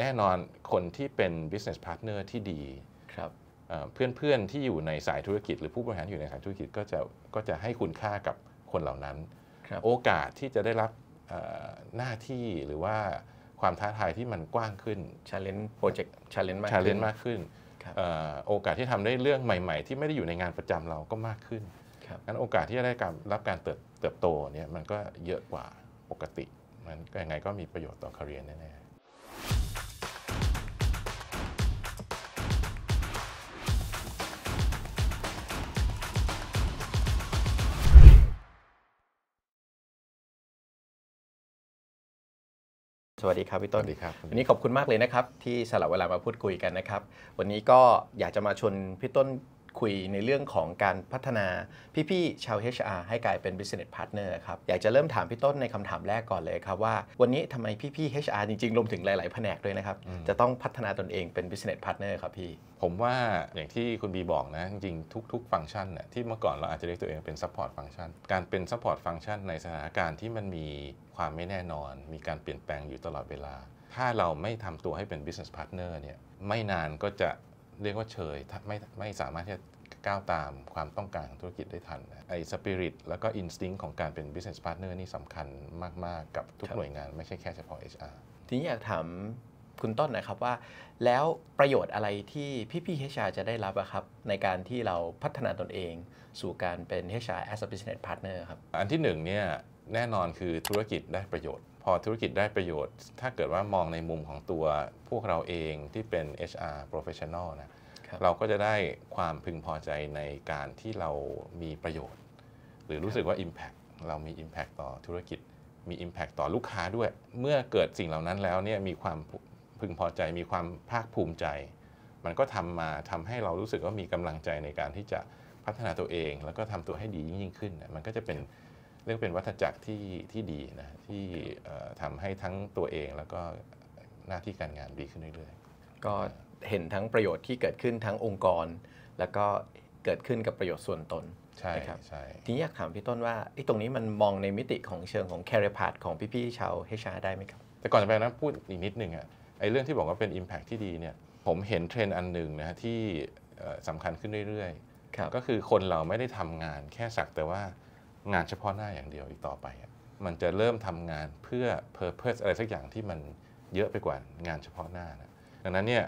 แน่นอนคนที่เป็น business partner ที่ดีครับเพื่อนๆที่อยู่ในสายธุรกิจ หรือผู้บริหารอยู่ในสายธุรกิจก็จะก็จะให้คุณค่ากับคนเหล่านั้นโอกาสที่จะได้รับหน้าที่หรือว่าความท้าทายที่มันกว้างขึ้น challenge project challenge มากขึ้น challenge มากขึ้นโอกาสที่ทำได้เรื่องใหม่ๆ ที่ไม่ได้อยู่ในงานประจำเราก็มากขึ้นงั้นโอกาสที่จะได้การรับการเติบโตเนี่ยมันก็เยอะกว่าปกติมันยังไงก็มีประโยชน์ต่อคาเรียนแน่ๆสวัสดีครับพี่ต้น สวัสดีครับวันนี้ขอบคุณมากเลยนะครับ ที่สละเวลามาพูดคุยกันนะครับ วันนี้ก็อยากจะมาชวนพี่ต้นคุยในเรื่องของการพัฒนาพี่ๆชาว HR ให้กลายเป็น business partner ครับอยากจะเริ่มถามพี่ต้นในคำถามแรกก่อนเลยครับว่าวันนี้ทำไมพี่ๆ HR จริงๆรวมถึงหลายๆแผนกด้วยนะครับ จะต้องพัฒนาตนเองเป็น business partner ครับพี่ ผมว่าอย่างที่คุณบีบอกนะ จริงๆทุก ๆ ฟังก์ชันน่ยที่เมื่อก่อนเราอาจจะเรียกตัวเองเป็น support function การเป็น support function ในสถานการณ์ที่มันมีความไม่แน่นอน มีการเปลี่ยนแปลงอยู่ตลอดเวลา ถ้าเราไม่ทำตัวให้เป็น business partner เนี่ยไม่นานก็จะเรียกว่าเฉยไม่ไม่สามารถที่จะก้าวตามความต้องการของธุรกิจได้ทันไอ้สปิริตแล้วก็อินสติ้งของการเป็น business partner นี่สำคัญมากๆกกับทุกหน่วยงานไม่ใช่แค่เฉพาะ HR ทีนี้อยากถามคุณต้นนะครับว่า แล้วประโยชน์อะไรที่พี่พี่เฮชาจะได้รับครับ ในการที่เราพัฒนาตนเองสู่การเป็นเฮชา as a business partner ครับ อันที่หนึ่งเนี่ยแน่นอนคือธุรกิจได้ประโยชน์พอธุรกิจได้ประโยชน์ถ้าเกิดว่ามองในมุมของตัวพวกเราเองที่เป็น HR professional นะรเราก็จะได้ความพึงพอใจในการที่เรามีประโยชน์ หรือรู้สึกว่า Impact เรามี Impact ต่อธุรกิจมี Impact ต่อลูกค้าด้วย เมื่อเกิดสิ่งเหล่านั้นแล้วเนี่ยมีความพึงพอใจมีความภาคภูมิใจ มันก็ทำมาทำให้เรารู้สึกว่ามีกำลังใจในการที่จะพัฒนาตัวเอง แล้วก็ทำตัวให้ดียิ่งขึ้นมันก็จะเป็นเรียกเป็นวัฏจักรที่ที่ดีนะ ที่ทำให้ทั้งตัวเองแล้วก็หน้าที่การงานดีขึ้นเรื่อยๆ ก็เห็นทั้งประโยชน์ที่เกิดขึ้นทั้งองค์กร แล้วก็เกิดขึ้นกับประโยชน์ส่วนตน ใช่ครับใช่ทีนี้อยากถามพี่ต้นว่าไอ้ตรงนี้มันมองในมิติของเชิงของแคริพาร์ของพี่ๆชาวเฮชาได้ไหมครับ แต่ก่อนจะไปนะพูดอีกนิดนึงอะไอ้เรื่องที่บอกว่าเป็น impact ที่ดีเนี่ยผมเห็นเทรนด์อันหนึ่งนะที่สำคัญขึ้นเรื่อยๆก็คือคนเราไม่ได้ทำงานแค่สักแต่ว่างานเฉพาะหน้าอย่างเดียวอีกต่อไป มันจะเริ่มทำงานเพื่อเพอร์เพสอะไรสักอย่างที่มันเยอะไปกว่างานเฉพาะหน้านะดังนั้นเนี่ย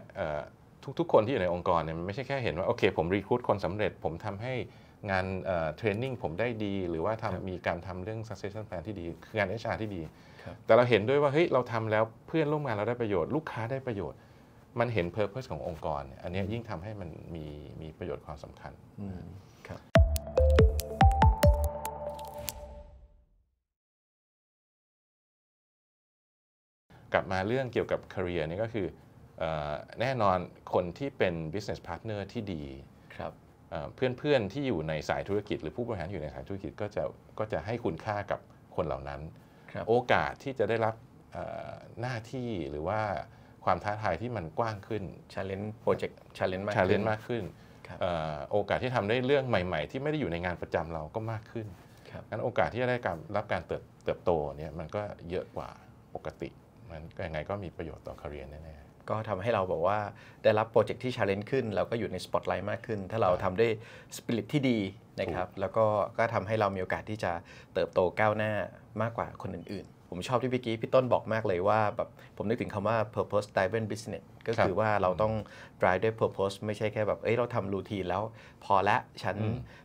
ทุก ๆคนที่อยู่ในองค์กรเนี่ยมันไม่ใช่แค่เห็นว่า โอเค ผมรีคูดคนสำเร็จ ผมทำให้งานเทรนนิ่งผมได้ดีหรือว่าทำมีการทำเรื่อง succession plan ที่ดีคืองาน HR ที่ดี แต่เราเห็นด้วยว่าเฮ้ยเราทำแล้วเพื่อนร่วมงานเราได้ประโยชน์ลูกค้าได้ประโยชน์มันเห็นเพอร์เพสขององค์กรอันนี้ยิ่งทำให้มันมีมีประโยชน์ความสำคัญครับกลับมาเรื่องเกี่ยวกับ career นี่ก็คืออแน่นอนคนที่เป็น business partner ที่ดีครับเพื่อนๆที่อยู่ในสายธุรกิจ หรือผู้บริหารอยู่ในสายธุรกิจก็จะก็จะให้คุณค่ากับคนเหล่านั้น โอกาสที่จะได้รับหน้าที่หรือว่าความท้าทายที่มันกว้างขึ้น challenge project challenge มาก c h มากขึ้น โอกาสที่ทำได้เรื่องใหม่ ๆ ที่ไม่ได้อยู่ในงานประจำเราก็มากขึ้นงั้นโอกาสที่จะได้รรับการเติบโตเนี่ยมันก็เยอะกว่าปกติมันยังไงก็มีประโยชน์ต่อคาเรียนแน่ๆ ก็ทำให้เราบอกว่าได้รับโปรเจกต์ที่ชาเลนจ์ขึ้นเราก็อยู่ในสปอตไลท์มากขึ้น ถ้าเราทำได้สปิริตที่ดีนะครับ แล้วก็ก็ทำให้เรามีโอกาสที่จะเติบโตก้าวหน้ามากกว่าคนอื่นๆผมชอบที่พี่กี้พี่ต้นบอกมากเลยว่าแบบผมนึกถึงคำว่า purpose driven business ก็คือว่าเราต้อง drive ด้วย purpose ไม่ใช่แค่แบบ เอ้ยเราทำรูทีนแล้วพอละฉัน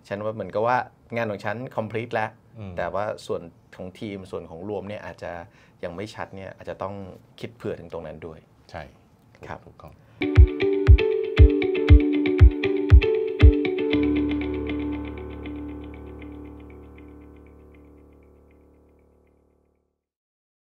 ฉันว่าเหมือนกับว่างานของฉัน complete แล้วแต่ว่าส่วนของทีมส่วนของรวมเนี่ยอาจจะยังไม่ชัดเนี่ยอาจจะต้องคิดเผื่อถึงตรงนั้นด้วย ใช่ครับถูกต้อง